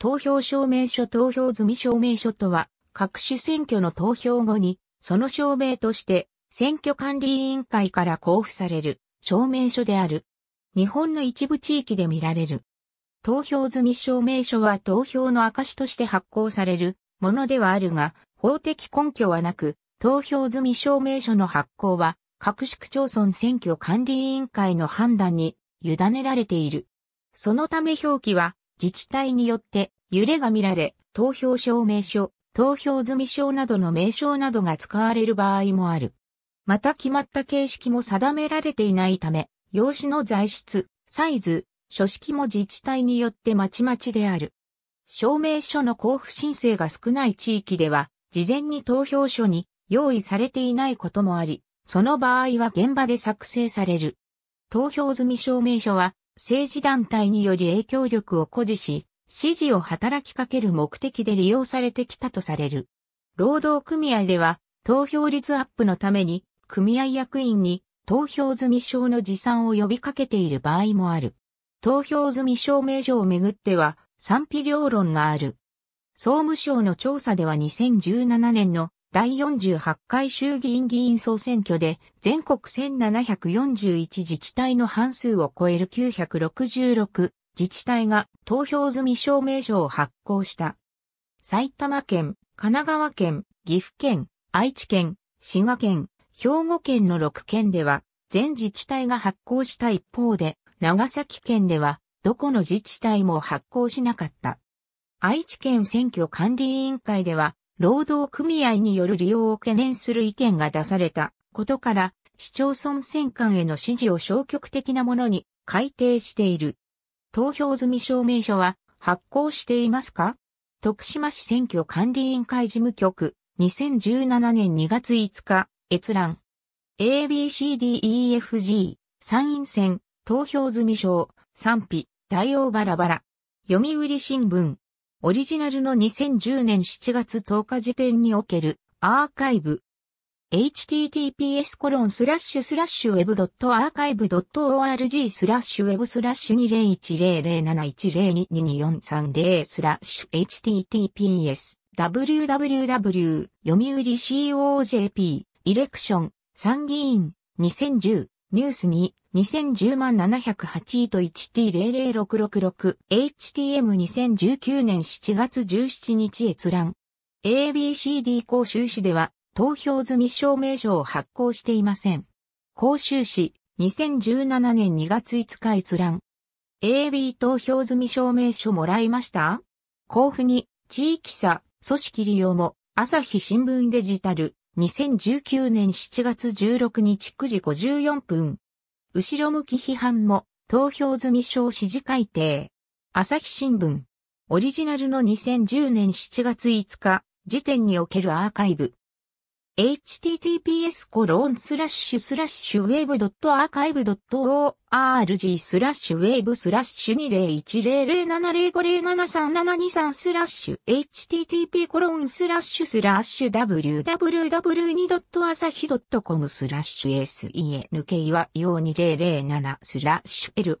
投票証明書投票済証明書とは、各種選挙の投票後に、その証明として、選挙管理委員会から交付される証明書である。日本の一部地域で見られる。投票済証明書は投票の証として発行されるものではあるが、法的根拠はなく、投票済証明書の発行は、各市区町村選挙管理委員会の判断に委ねられている。そのため表記は自治体によって揺れが見られ、投票証明書、投票済証などの名称などが使われる場合もある。また決まった形式も定められていないため、用紙の材質、サイズ、書式も自治体によってまちまちである。証明書の交付申請が少ない地域では、事前に投票書に用意されていないこともあり、その場合は現場で作成される。投票済証明書は政治団体により影響力を誇示し、支持を働きかける目的で利用されてきたとされる。労働組合では、投票率アップのために、組合役員に投票済証の持参を呼びかけている場合もある。投票済証明書をめぐっては、賛否両論がある。総務省の調査では2017年の第48回衆議院議員総選挙で全国1741自治体の半数を超える966自治体が投票済み証明書を発行した。埼玉県、神奈川県、岐阜県、愛知県、滋賀県、兵庫県の6県では全自治体が発行した一方で長崎県ではどこの自治体も発行しなかった。愛知県選挙管理委員会では労働組合による利用を懸念する意見が出されたことから、市町村選管への指示を消極的なものに改定している。投票済証明書は発行していますか徳島市選挙管理委員会事務局、2017年2月5日、閲覧。ABCDEFG、参院選、投票済証、賛否、対応バラバラ。読売新聞。オリジナルの2010年7月10日時点におけるアーカイブ。https コロンスラッシュスラッシュウェブドットアーカイブドット org スラッシュウェブスラッシュ20107102224230スラッシュ https www 読売 COJP イレクション参議院2010ニュース2、2010万708位と 1T00666HTM2019 年7月17日閲覧。ABCD 公州市では投票済み証明書を発行していません。公州市2017年2月5日閲覧。AB 投票済み証明書もらいました交付に地域差、組織利用も朝日新聞デジタル。2019年7月16日9時54分。後ろ向き批判も投票済証指示改定。朝日新聞。オリジナルの2010年7月5日時点におけるアーカイブ。https コロンスラッシュスラッシュウェブ .archive.org rg スラッシュウェーブスラッシュ20100705073723スラッシュ http コロンスラッシュスラッシュ w w w a s a h i c o m スラッシュ senk は4207スラッシュ localnews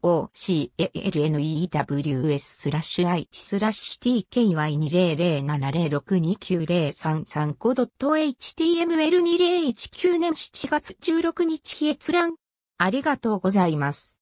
スラッシュ i スラッシュ tky200706290335.html2019 年7月16日閲覧ありがとうございます。